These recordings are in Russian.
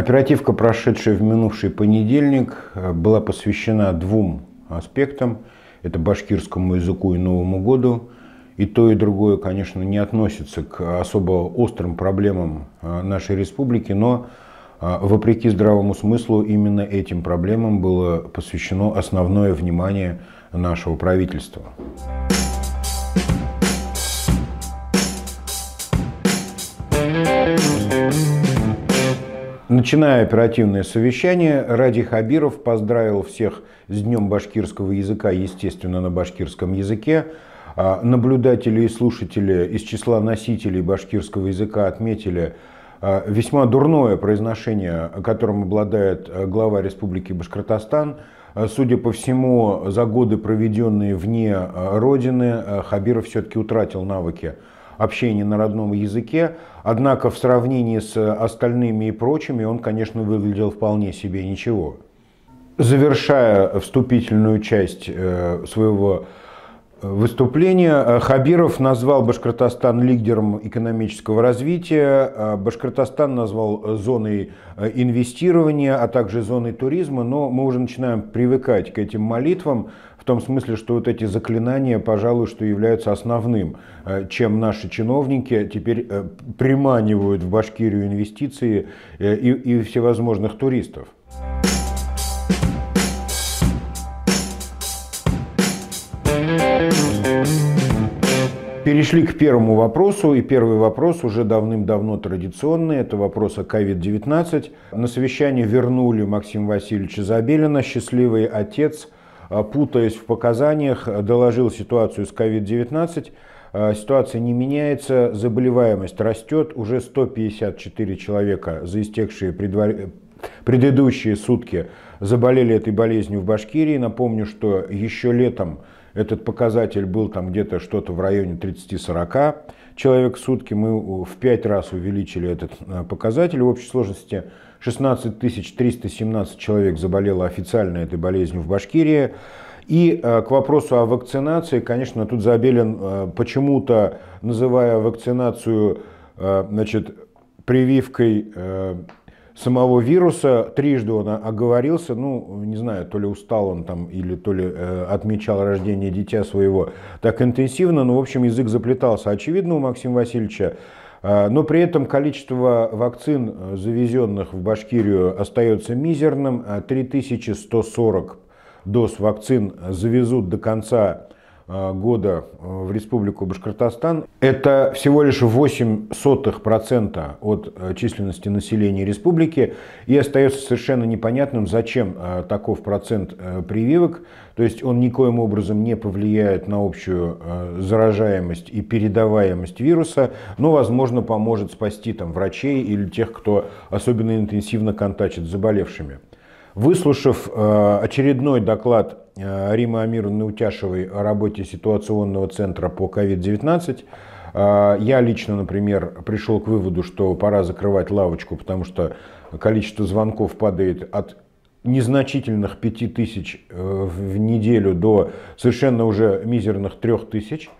Оперативка, прошедшая в минувший понедельник, э, была посвящена двум аспектам. Это башкирскому языку и Новому году. И то, и другое, конечно, не относится к особо острым проблемам э, нашей республики, но э, вопреки здравому смыслу именно этим проблемам было посвящено основное внимание нашего правительства. Начиная оперативное совещание, Ради Хабиров поздравил всех с Днем башкирского языка, естественно, на башкирском языке. А наблюдатели и слушатели из числа носителей башкирского языка отметили а, весьма дурное произношение, которым обладает а, глава Республики Башкортостан. Судя по всему, за годы, проведенные вне Родины, Хабиров все-таки утратил навыки общения на родном языке. Однако в сравнении с э, остальными и прочими он, конечно, выглядел вполне себе ничего. Завершая вступительную часть э, своего э, выступления, Хабиров назвал Башкортостан лидером экономического развития, Башкортостан назвал зоной инвестирования, а также зоной туризма, но мы уже начинаем привыкать к этим молитвам, в том смысле, что вот эти заклинания, пожалуй, что являются основным, э, чем наши чиновники теперь э, приманивают в Башкирию инвестиции э, и, и всевозможных туристов. Перешли к первому вопросу, и первый вопрос уже давным-давно традиционный, это вопрос о COVID-19. На совещание вернули Максим Васильевича Забелина, счастливый отец – Э, путаясь в показаниях, доложил ситуацию с COVID-19. Э, ситуация не меняется, заболеваемость растет, уже 154 человека за истекшие предвар... предыдущие сутки заболели этой болезнью в Башкирии. Напомню, что еще летом этот показатель был там где-то что-то в районе 30-40 человек в сутки. Мы в пять раз увеличили этот э, показатель. В общей сложности 16 317 человек заболело официально этой болезнью в Башкирии. И э, к вопросу о вакцинации, конечно, тут Забелин э, почему-то, называя вакцинацию э, значит, прививкой самого вируса, трижды он оговорился, ну, не знаю, то ли устал он там, или то ли отмечал рождение дитя своего так интенсивно, но, в общем, язык заплетался. Очевидно, у Максима Васильевича а, но при этом количество вакцин, э, завезенных в Башкирию, остается мизерным. 3140 а, доз вакцин завезут до конца Э, года э, в Республику Башкортостан. Это всего лишь 0,08% от э, численности населения республики. И остается совершенно непонятным, зачем таков процент прививок. То есть он никоим образом не повлияет на общую заражаемость и передаваемость вируса, но, возможно, поможет спасти там, врачей или тех, кто особенно интенсивно контачит с заболевшими. Выслушав очередной доклад Э, Римы Амиру Наутяшевой о работе ситуационного центра по COVID-19. Э, Я лично, например, пришел к выводу, что пора закрывать лавочку, потому что количество звонков падает от незначительных 5000 э, в неделю до совершенно уже мизерных 3000.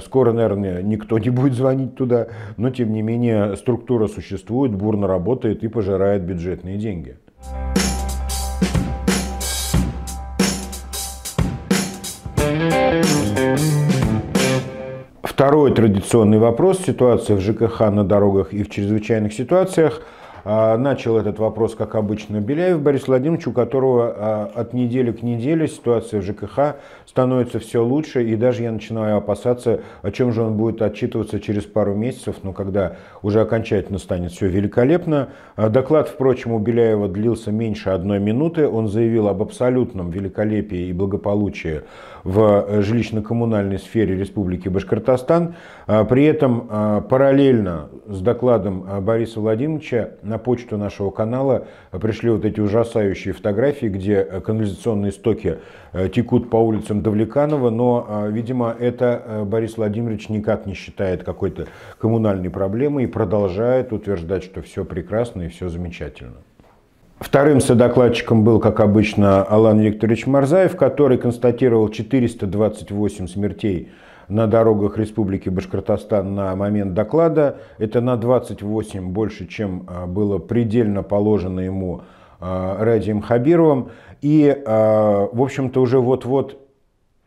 Скоро, наверное, никто не будет звонить туда, но тем не менее структура существует, бурно работает и пожирает бюджетные деньги. Второй традиционный вопрос – ситуация в ЖКХ на дорогах и в чрезвычайных ситуациях – а, начал этот вопрос, как обычно, Беляев Борис Владимирович, у которого а, от недели к неделе ситуация в ЖКХ становится все лучше, и даже я начинаю опасаться, о чем же он будет отчитываться через пару месяцев, но когда уже окончательно станет все великолепно. А, доклад, впрочем, у Беляева длился меньше одной минуты. Он заявил об абсолютном великолепии и благополучии в э, жилищно-коммунальной сфере Республики Башкортостан. При этом параллельно с докладом Бориса Владимировича на почту нашего канала пришли вот эти ужасающие фотографии, где э, канализационные стоки э, текут по улицам Давлеканова, но, э, видимо, это Борис Владимирович никак не считает какой-то коммунальной проблемой и продолжает утверждать, что все прекрасно и все замечательно. Вторым содокладчиком был, как обычно, Алан Викторович Марзаев, который констатировал 428 смертей на дорогах Республики Башкортостан на момент доклада. Это на 28 больше, чем а, было предельно положено ему а, Радием Хабировым. И, а, в общем-то, уже вот-вот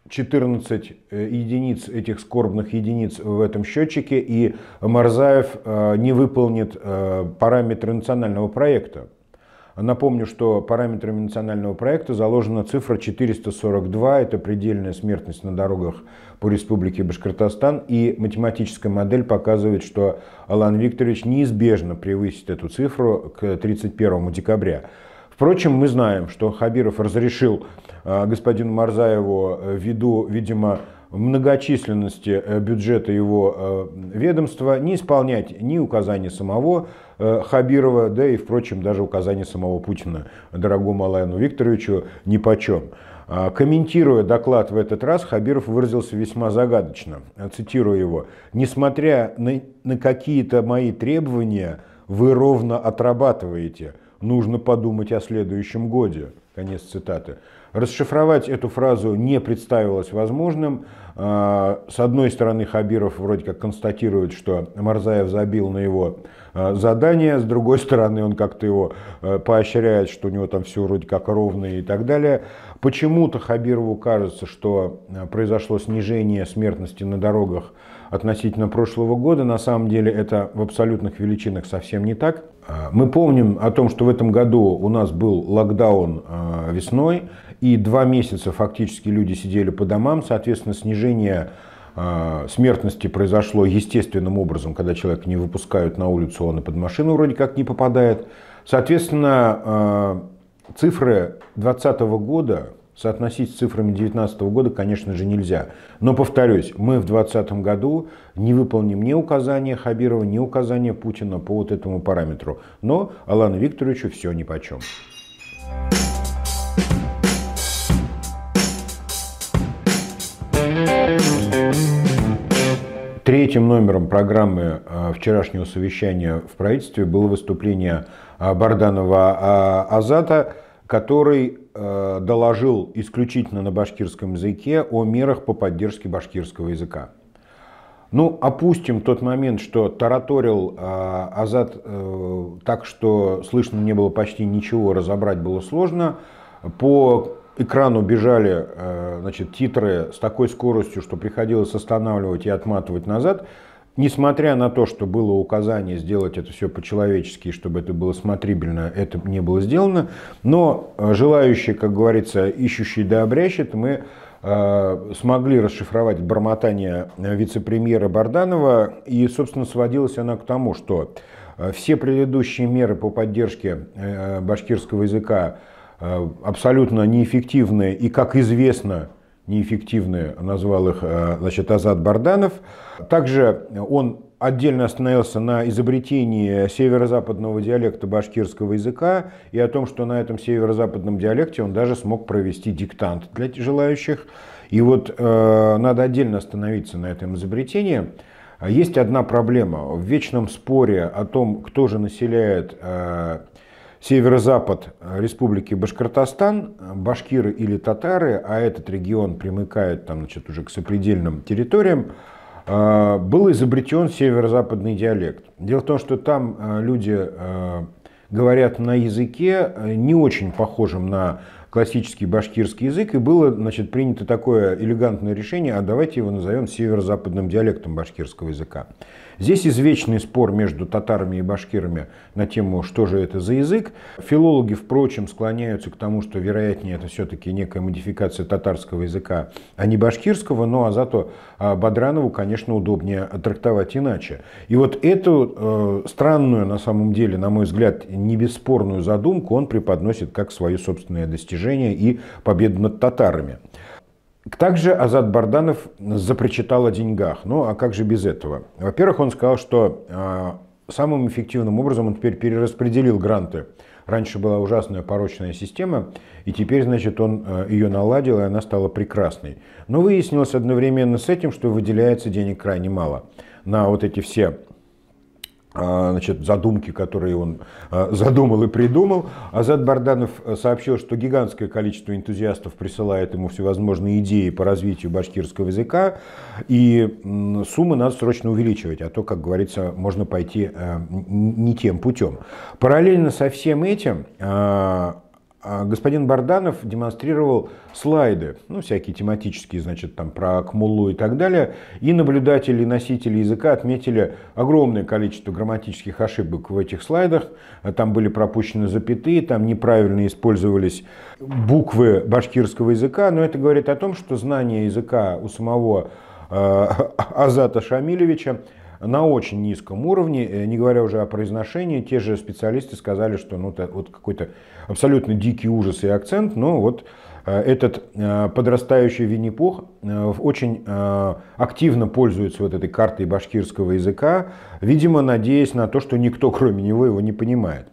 14 э, единиц, этих скорбных единиц в этом счетчике, и Марзаев не выполнит параметры национального проекта. Напомню, что параметрами национального проекта заложена цифра 442, это предельная смертность на дорогах по республике Башкортостан, и математическая модель показывает, что Алан Викторович неизбежно превысит эту цифру к 31 декабря. Впрочем, мы знаем, что Хабиров разрешил а, господину Марзаеву э, ввиду, видимо, многочисленности э, бюджета его э, ведомства, не исполнять ни указаний самого э, Хабирова, да и, впрочем, даже указаний самого Путина, дорогому Алайну Викторовичу, почем. А, комментируя доклад в этот раз, Хабиров выразился весьма загадочно. Цитирую его. «Несмотря на, на какие-то мои требования, вы ровно отрабатываете. Нужно подумать о следующем годе». Конец цитаты. Расшифровать эту фразу не представилось возможным. А, с одной стороны, Хабиров вроде как констатирует, что Марзаев забил на его а, задание, с другой стороны, он как-то его а, поощряет, что у него там все вроде как ровно и так далее. Почему-то Хабирову кажется, что произошло снижение смертности на дорогах относительно прошлого года. На самом деле это в абсолютных величинах совсем не так. Мы помним о том, что в этом году у нас был локдаун весной, и два месяца фактически люди сидели по домам, соответственно, снижение а, смертности произошло естественным образом, когда человек не выпускают на улицу, он и под машину вроде как не попадает. Соответственно, а, цифры 2020 года соотносить с цифрами 2019 года, конечно же, нельзя. Но, повторюсь, мы в 2020 году не выполним ни указания Хабирова, ни указания Путина по вот этому параметру. Но Алану Викторовичу все нипочем. чем. Третьим номером программы э, вчерашнего совещания в правительстве было выступление э, Барданова э, Азата, который доложил исключительно на башкирском языке о мерах по поддержке башкирского языка. Ну, опустим тот момент, что тараторил Азат так, что слышно не было почти ничего, разобрать было сложно. По экрану бежали значит, титры с такой скоростью, что приходилось останавливать и отматывать назад, несмотря на то, что было указание сделать это все по-человечески, чтобы это было смотрибельно, это не было сделано. Но э, желающие, как говорится, ищущие да обрящет, мы э, смогли расшифровать бормотание э, вице-премьера Барданова, и, собственно, сводилась она к тому, что все предыдущие меры по поддержке башкирского языка Э, абсолютно неэффективные и, как известно, неэффективные, назвал их э, значит, Азад Барданов. Также он отдельно остановился на изобретении северо-западного диалекта башкирского языка и о том, что на этом северо-западном диалекте он даже смог провести диктант для желающих. И вот э, надо отдельно остановиться на этом изобретении. Есть одна проблема. В вечном споре о том, кто же населяет э, северо-запад республики Башкортостан, башкиры или татары, а этот регион примыкает там, значит, уже к сопредельным территориям, а, был изобретен северо-западный диалект. Дело в том, что там а, люди а, говорят на языке, э, не очень похожем на классический башкирский язык, и было значит, принято такое элегантное решение, а давайте его назовем северо-западным диалектом башкирского языка. Здесь извечный спор между татарами и башкирами на тему, что же это за язык. Филологи, впрочем, склоняются к тому, что вероятнее это все-таки некая модификация татарского языка, а не башкирского, ну а зато а, Бадранову, конечно, удобнее трактовать иначе. И вот эту э, странную, на самом деле, на мой взгляд, не бесспорную задумку он преподносит как свое собственное достижение и победу над татарами. Также Азат Барданов запрочитал о деньгах. Ну а как же без этого? Во-первых, он сказал, что а, самым эффективным образом он теперь перераспределил гранты. Раньше была ужасная порочная система, и теперь, значит, он а, ее наладил, и она стала прекрасной. Но выяснилось одновременно с этим, что выделяется денег крайне мало на вот эти все а, значит, задумки, которые он а, задумал и придумал. Азат Барданов э, сообщил, что гигантское количество энтузиастов присылает ему всевозможные идеи по развитию башкирского языка, и суммы надо срочно увеличивать, а то, как говорится, можно пойти э, не тем путем. Параллельно со всем этим а, а господин Барданов демонстрировал слайды, ну, всякие тематические, значит, там про Акмулу и так далее, и наблюдатели и носители языка отметили огромное количество грамматических ошибок в этих слайдах, а там были пропущены запятые, там неправильно использовались буквы башкирского языка, но это говорит о том, что знание языка у самого э, Азата Шамилевича на очень низком уровне, э, не говоря уже о произношении. Те же специалисты сказали, что ну, вот какой-то абсолютно дикий ужас и акцент, но вот э, этот э, подрастающий винни очень активно пользуется вот этой картой башкирского языка, видимо, надеясь на то, что никто, кроме него, его не понимает.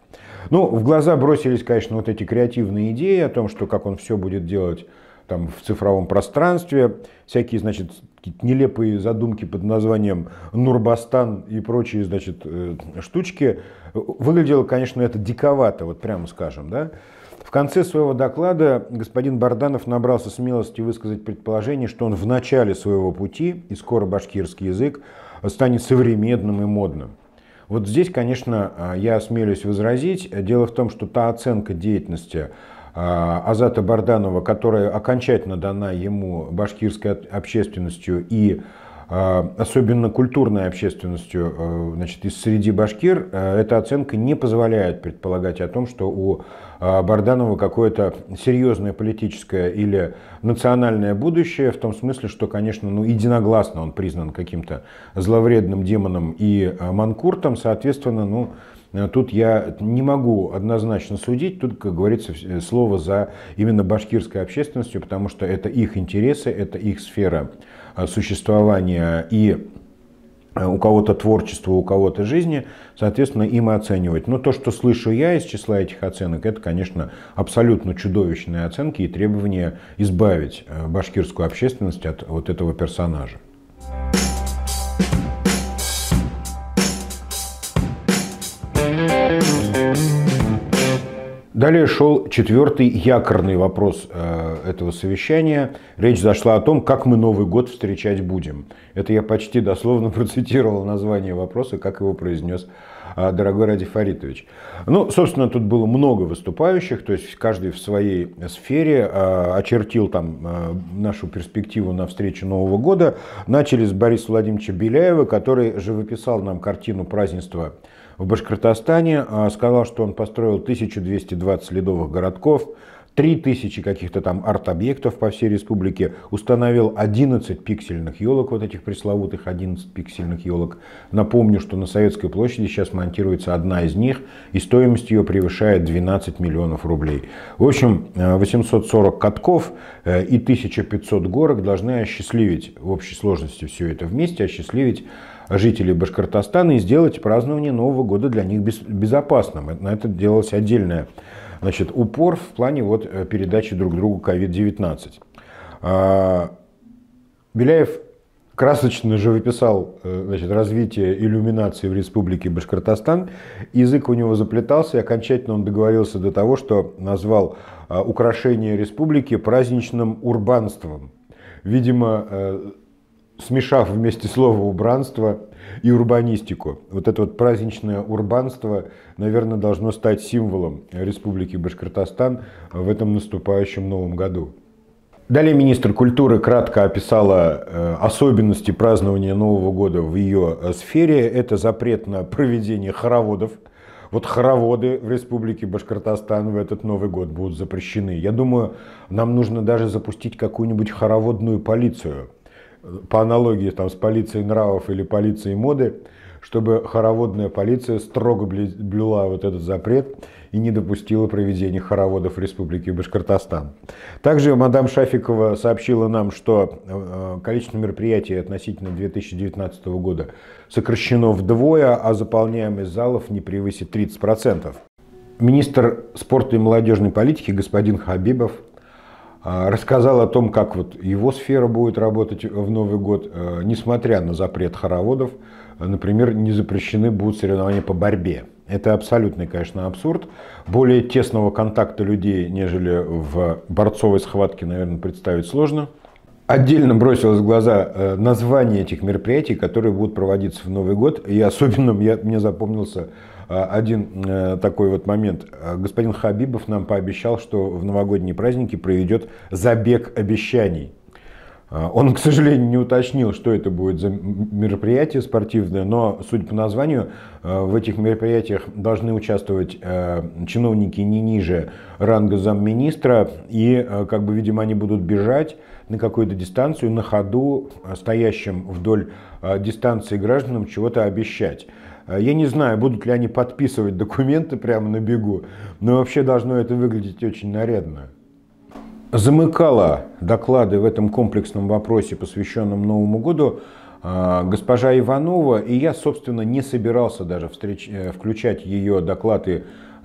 Ну, в глаза бросились, конечно, вот эти креативные идеи о том, что как он все будет делать там в цифровом пространстве, всякие, значит, какие-то нелепые задумки под названием Нурбастан и прочие, значит, э, штучки. Выглядело, конечно, это диковато, вот прямо скажем, да. В конце своего доклада господин Барданов набрался смелости высказать предположение, что он в начале своего пути, и скоро башкирский язык, станет современным и модным. Вот здесь, конечно, э, я осмелюсь возразить. Дело в том, что та оценка деятельности а, Азата Барданова, которая окончательно дана ему башкирской общественностью и а, особенно культурной общественностью э, значит, из среди башкир, э, эта оценка не позволяет предполагать о том, что у а, Барданова какое-то серьезное политическое или национальное будущее, в том смысле, что, конечно, ну, единогласно он признан каким-то зловредным демоном и манкуртом, соответственно, ну, Э, тут я не могу однозначно судить, тут, как говорится, э, слово за именно башкирской общественностью, потому что это их интересы, это их сфера э, существования и у кого-то творчество, у кого-то жизни, соответственно, им оценивать. Но то, что слышу я из числа этих оценок, это, конечно, абсолютно чудовищные оценки и требования избавить башкирскую общественность от вот этого персонажа. Далее шел четвертый якорный вопрос э, этого совещания. Речь зашла о том, как мы Новый год встречать будем. Это я почти дословно процитировал название вопроса, как его произнес э, дорогой Ради Фаритович. Ну, собственно, тут было много выступающих, то есть каждый в своей сфере э, очертил там нашу перспективу на встречу Нового года. Начали с Бориса Владимировича Беляева, который же выписал нам картину празднества в Башкортостане, а, сказал, что он построил 1220 ледовых городков, 3000 каких-то там арт-объектов по всей республике, установил 11 пиксельных елок, вот этих пресловутых 11 пиксельных елок. Напомню, что на Советской площади сейчас монтируется одна из них, и стоимость ее превышает 12 миллионов рублей. В общем, 840 э, катков э, и 1500 горок должны осчастливить в общей сложности все это вместе, осчастливить жителей Башкортостана и сделать празднование Нового года для них безопасным. На это делалось отдельное значит, упор в плане вот э, передачи друг другу COVID-19. А, Беляев красочно же выписал э, значит, развитие иллюминации в республике Башкортостан. Язык у него заплетался, и окончательно он договорился до того, что назвал э, украшение республики праздничным урбанством. Видимо, смешав вместе слово «убранство» и урбанистику. Вот это вот праздничное урбанство, наверное, должно стать символом Республики Башкортостан в этом наступающем новом году. Далее министр культуры кратко описала э, особенности празднования Нового года в ее э, сфере. Это запрет на проведение хороводов. Вот хороводы в Республике Башкортостан в этот Новый год будут запрещены. Я думаю, нам нужно даже запустить какую-нибудь хороводную полицию по аналогии там, с полицией нравов или полицией моды, чтобы хороводная полиция строго блюла вот этот запрет и не допустила проведения хороводов в Республике Башкортостан. Также мадам Шафикова сообщила нам, что э, количество мероприятий относительно 2019 года сокращено вдвое, а заполняемость залов не превысит 30%. Министр спорта и молодежной политики господин Хабибов а, рассказал о том, как вот его сфера будет работать в Новый год, э, несмотря на запрет хороводов. Э, например, не запрещены будут соревнования по борьбе. Это абсолютный, конечно, абсурд. Более тесного контакта людей, нежели в борцовой схватке, наверное, представить сложно. Отдельно бросилось в глаза э, название этих мероприятий, которые будут проводиться в Новый год. И особенно мне запомнился а, один э, такой вот момент. А, господин Хабибов нам пообещал, что в новогодние праздники проведет забег обещаний. А, он, к сожалению, не уточнил, что это будет за мероприятие спортивное, но, судя по названию, в этих мероприятиях должны участвовать э, чиновники не ниже ранга замминистра, и, э, как бы, видимо, они будут бежать на какую-то дистанцию, на ходу, стоящим вдоль дистанции гражданам чего-то обещать. Э, я не знаю, будут ли они подписывать документы прямо на бегу, но вообще должно это выглядеть очень нарядно. Замыкала доклады в этом комплексном вопросе, посвященном Новому году, э, госпожа Иванова, и я, собственно, не собирался даже встреч... Э, включать ее доклад и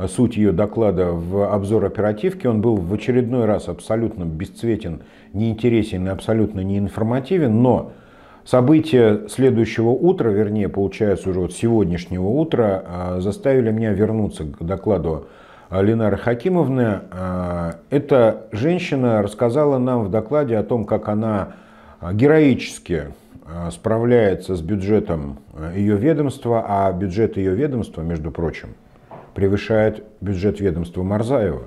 суть ее доклада в обзор оперативки. Он был в очередной раз абсолютно бесцветен, неинтересен и абсолютно неинформативен, но События следующего утра, вернее, получается уже вот сегодняшнего утра, а, заставили меня вернуться к докладу Ленары Хакимовны. А, эта женщина рассказала нам в докладе о том, как она героически а, справляется с бюджетом ее ведомства, а бюджет ее ведомства, между прочим, превышает бюджет ведомства Марзаева.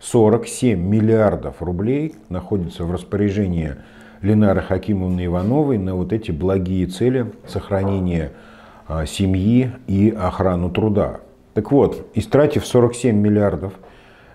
47 миллиардов рублей находится в распоряжении Ленары Хакимовны Ивановой на вот эти благие цели сохранения а, семьи и охрану труда. Так вот, истратив 47 миллиардов,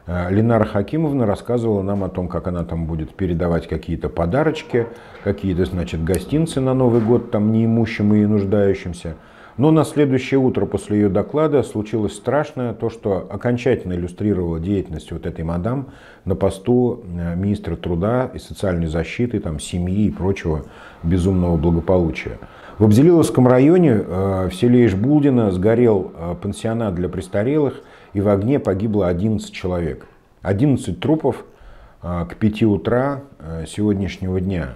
а, Ленара Хакимовна рассказывала нам о том, как она там будет передавать какие-то подарочки, какие-то, значит, гостинцы на Новый год там неимущим и нуждающимся – но ну, на следующее утро после ее доклада случилось страшное, то, что окончательно иллюстрировало деятельность вот этой мадам на посту э, министра труда и социальной защиты, там, семьи и прочего безумного благополучия. В Обзелиловском районе э, в селе Ишбулдина сгорел э, пансионат для престарелых, и в огне погибло 11 человек. 11 трупов к 5 утра сегодняшнего дня.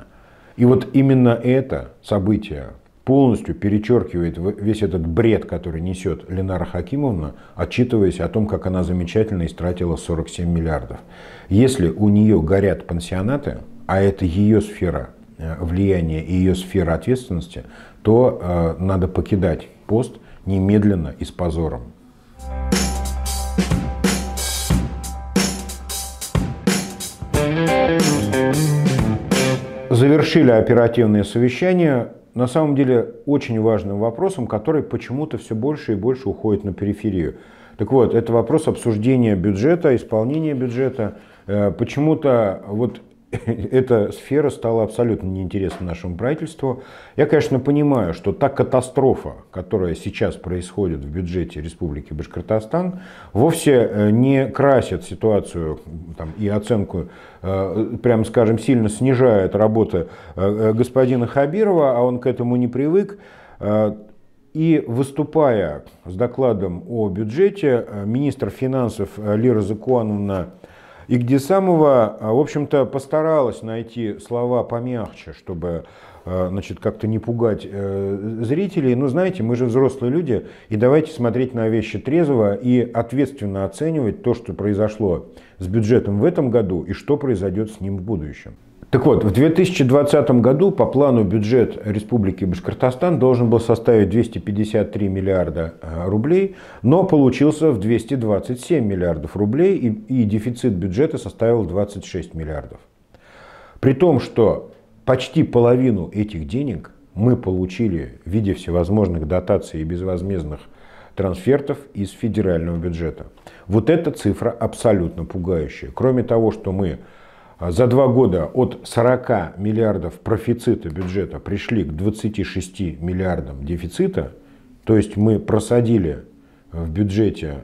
И вот именно это событие полностью перечеркивает весь этот бред, который несет Ленара Хакимовна, отчитываясь о том, как она замечательно истратила 47 миллиардов. Если у нее горят пансионаты, а это ее сфера э, влияния и ее сфера ответственности, то э, надо покидать пост немедленно и с позором. Завершили оперативные совещания на самом деле очень важным вопросом, который почему-то все больше и больше уходит на периферию. Так вот, это вопрос обсуждения бюджета, исполнения бюджета. Э, почему-то вот эта сфера стала абсолютно неинтересна нашему правительству. Я, конечно, понимаю, что та катастрофа, которая сейчас происходит в бюджете Республики Башкортостан, вовсе э, не красит ситуацию там, и оценку, э, прямо скажем, сильно снижает работы э, господина Хабирова, а он к этому не привык. И выступая с докладом о бюджете, министр финансов Лира Закуановна и где самого, а, в общем-то, постаралась найти слова помягче, чтобы а, значит, как-то не пугать э, зрителей. Но ну, знаете, мы же взрослые люди, и давайте смотреть на вещи трезво и ответственно оценивать то, что произошло с бюджетом в этом году и что произойдет с ним в будущем. Так вот, в 2020 году по плану бюджет Республики Башкортостан должен был составить 253 миллиарда э, рублей, но получился в 227 миллиардов рублей и, и дефицит бюджета составил 26 миллиардов. При том, что почти половину этих денег мы получили в виде всевозможных дотаций и безвозмездных трансфертов из федерального бюджета. Вот эта цифра абсолютно пугающая. Кроме того, что мы а за два года от 40 миллиардов профицита бюджета пришли к 26 миллиардам дефицита, то есть мы просадили э, в бюджете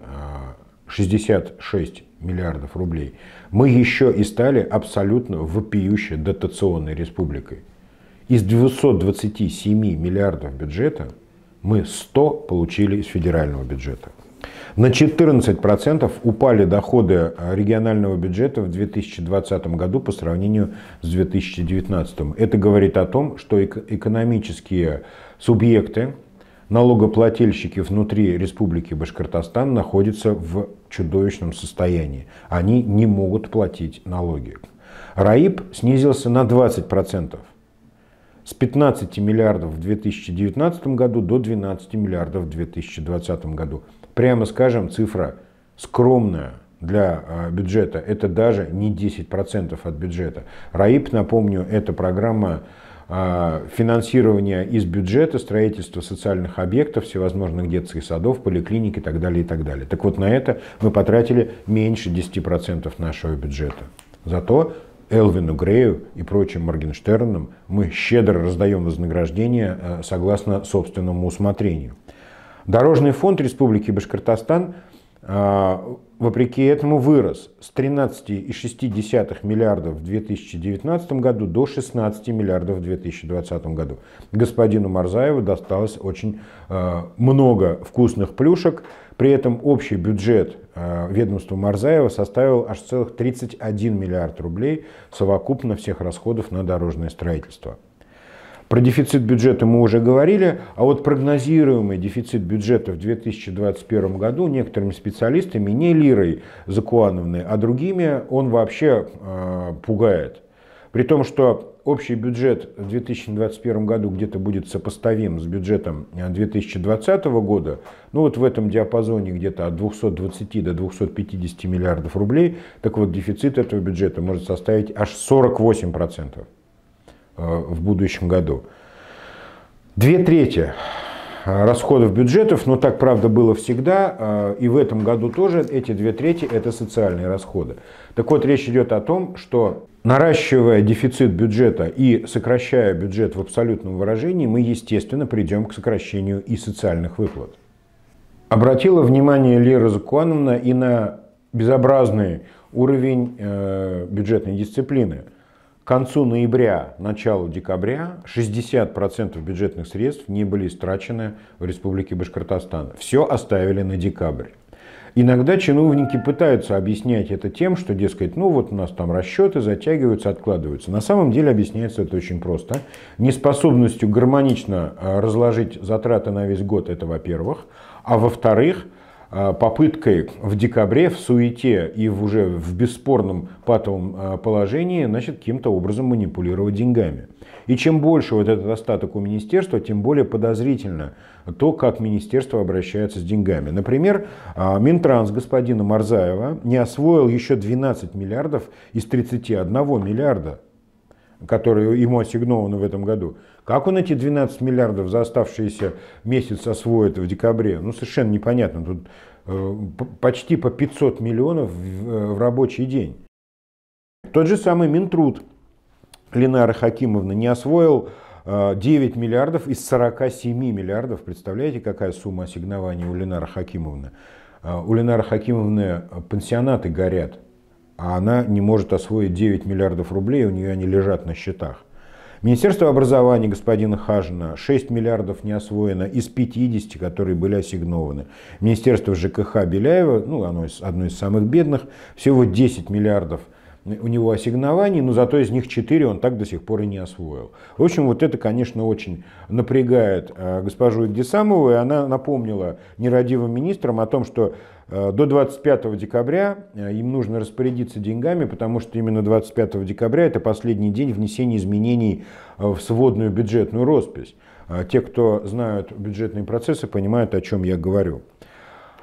66 э, миллиардов рублей, мы еще и стали абсолютно вопиющей дотационной республикой. Из 227 миллиардов бюджета мы 100 получили из федерального бюджета. На 14% упали доходы а, регионального бюджета в 2020 году по сравнению с 2019. Это говорит о том, что экономические субъекты, налогоплательщики внутри Республики Башкортостан находятся в чудовищном состоянии. Они не могут платить налоги. РАИП снизился на 20%. С 15 миллиардов в 2019 году до 12 миллиардов в 2020 году прямо скажем, цифра скромная для а, бюджета. Это даже не 10% от бюджета. РАИП, напомню, это программа а, финансирования из бюджета, строительства социальных объектов, всевозможных детских садов, поликлиник и так далее, и так далее. Так вот, на это мы потратили меньше 10% нашего бюджета. Зато Элвину Грею и прочим Моргенштернам мы щедро раздаем вознаграждение а, согласно собственному усмотрению. Дорожный фонд Республики Башкортостан а, вопреки этому вырос с 13,6 миллиардов в 2019 году до 16 миллиардов в 2020 году. Господину Марзаеву досталось очень а, много вкусных плюшек. При этом общий бюджет а, ведомства Марзаева составил аж целых 31 миллиард рублей совокупно всех расходов на дорожное строительство. Про дефицит бюджета мы уже говорили, а вот прогнозируемый дефицит бюджета в 2021 году некоторыми специалистами, не Лирой Закуановной, а другими, он вообще э, пугает. При том, что общий бюджет в 2021 году где-то будет сопоставим с бюджетом 2020 э, года, ну вот в этом диапазоне где-то от 220 до 250 миллиардов рублей, так вот дефицит этого бюджета может составить аж 48%. Э, в будущем году. Две трети э, расходов бюджетов, но так правда было всегда, э, и в этом году тоже эти две трети это социальные расходы. Так вот, речь идет о том, что наращивая дефицит бюджета и сокращая бюджет в абсолютном выражении, мы, естественно, придем к сокращению и социальных выплат. Обратила внимание Лера Закуановна и на безобразный уровень бюджетной дисциплины – концу ноября, началу декабря 60% бюджетных средств не были истрачены в Республике Башкортостан. Все оставили на декабрь. Иногда чиновники пытаются объяснять это тем, что, дескать, ну вот у нас там расчеты затягиваются, откладываются. На самом деле объясняется это очень просто. Неспособностью гармонично э, разложить затраты на весь год, это во-первых. А во-вторых, Э, попыткой в декабре в суете и в уже в бесспорном патовом э, положении значит, каким-то образом манипулировать деньгами. И чем больше вот этот остаток у министерства, тем более подозрительно то, как министерство обращается с деньгами. Например, э, Минтранс господина Марзаева не освоил еще 12 миллиардов из 31 миллиарда которые ему ассигнованы в этом году. Как он эти 12 миллиардов за оставшиеся месяц освоит в декабре, ну совершенно непонятно. Тут э, почти по 500 миллионов э, в, рабочий день. Тот же самый Минтруд Ленара Хакимовна не освоил 9 э, миллиардов из 47 миллиардов. Представляете, какая сумма ассигнований у Ленара Хакимовны? У Ленары Хакимовны пансионаты горят, а она не может освоить 9 миллиардов рублей, у нее они лежат на счетах. Министерство образования господина Хажина 6 миллиардов не освоено из 50, которые были ассигнованы. Министерство ЖКХ Беляева, ну, оно одно из самых бедных, всего 10 миллиардов у него ассигнований, но зато из них 4 он так до сих пор и не освоил. В общем, вот это, конечно, очень напрягает э, госпожу Игдесамову, и она напомнила нерадивым министрам о том, что Э, до 25 декабря э, им нужно распорядиться деньгами, потому что именно 25 декабря это последний день внесения изменений э, в сводную бюджетную роспись. Те, кто знают бюджетные процессы, понимают, о чем я говорю.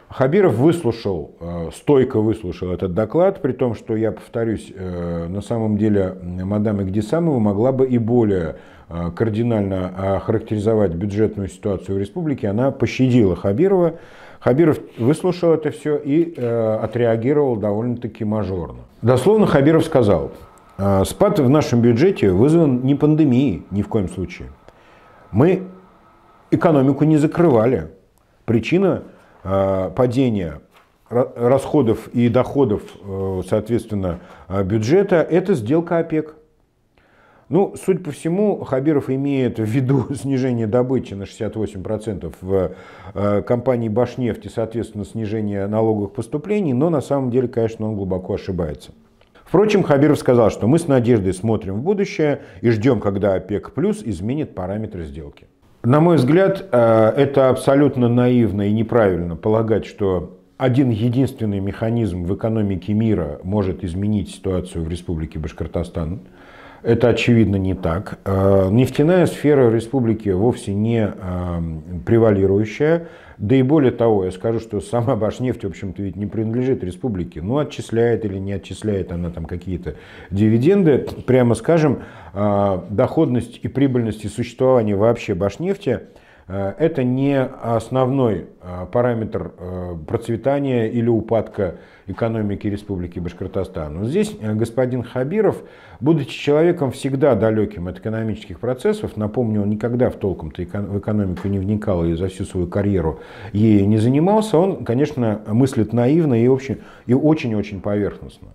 Хабиров выслушал, стойко выслушал этот доклад, при том, что, я повторюсь, на самом деле мадам Игдисамова могла бы и более кардинально охарактеризовать бюджетную ситуацию в республике. Она пощадила Хабирова, Хабиров выслушал это все и э, отреагировал довольно-таки мажорно. Дословно Хабиров сказал, «Э, спад в нашем бюджете вызван не пандемией ни в коем случае. Мы экономику не закрывали. Причина э, падения расходов и доходов, э, соответственно, э, бюджета – это сделка ОПЕК. Ну, судя по всему, Хабиров имеет в виду снижение добычи на 68% в э, компании Башнефти, соответственно, снижение налоговых поступлений, но на самом деле, конечно, он глубоко ошибается. Впрочем, Хабиров сказал, что мы с надеждой смотрим в будущее и ждем, когда ОПЕК плюс изменит параметры сделки. На мой взгляд, э, это абсолютно наивно и неправильно полагать, что один единственный механизм в экономике мира может изменить ситуацию в Республике Башкортостан. Это очевидно не так. Э, нефтяная сфера республики вовсе не э, превалирующая. Да и более того, я скажу, что сама Башнефть, в общем-то, ведь не принадлежит республике. но ну, отчисляет или не отчисляет она там какие-то дивиденды. Прямо скажем, э, доходность и прибыльность и существование вообще Башнефти – Э, это не основной э, параметр э, процветания или упадка экономики Республики Башкортостан. Но здесь господин Хабиров, будучи человеком всегда далеким от экономических процессов, напомню, он никогда в толком-то в экономику не вникал и за всю свою карьеру ей не занимался, он, конечно, мыслит наивно и очень-очень поверхностно.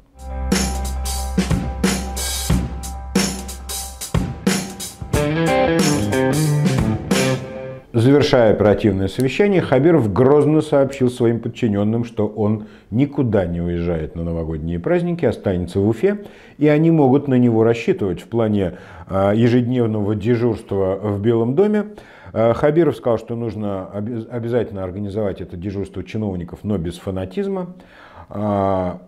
Завершая оперативное совещание, Хабиров грозно сообщил своим подчиненным, что он никуда не уезжает на новогодние праздники, останется в Уфе, и они могут на него рассчитывать в плане а, ежедневного дежурства в Белом доме. А, Хабиров сказал, что нужно обязательно организовать это дежурство чиновников, но без фанатизма. А,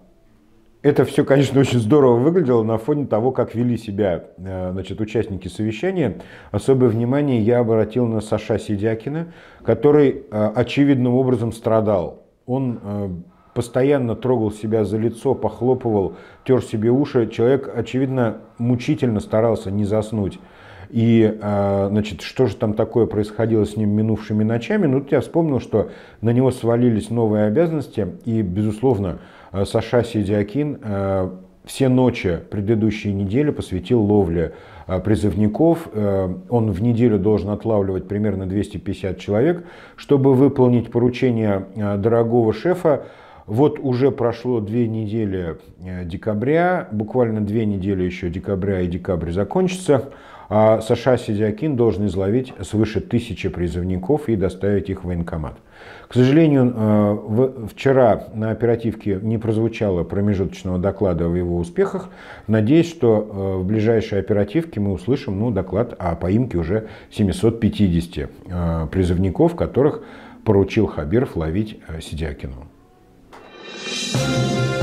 это все, конечно, очень здорово выглядело на фоне того, как вели себя э, значит, участники совещания. Особое внимание я обратил на Саша Сидякина, который э, очевидным образом страдал. Он э, постоянно трогал себя за лицо, похлопывал, тер себе уши. Человек, очевидно, мучительно старался не заснуть. И, значит, что же там такое происходило с ним минувшими ночами? Ну, я вспомнил, что на него свалились новые обязанности, и, безусловно, Э, Саша Сидиакин э, все ночи предыдущей недели посвятил ловле э, призывников. Он в неделю должен отлавливать примерно 250 человек, чтобы выполнить поручение дорогого шефа. Вот уже прошло две недели декабря, буквально две недели еще декабря и декабрь закончится. А Саша Сидякин должен изловить свыше тысячи призывников и доставить их в военкомат. К сожалению, э, вчера на оперативке не прозвучало промежуточного доклада о его успехах. Надеюсь, что э, в ближайшей оперативке мы услышим ну, доклад о поимке уже 750 э, призывников, которых поручил Хабиров ловить Сидякину. Thank you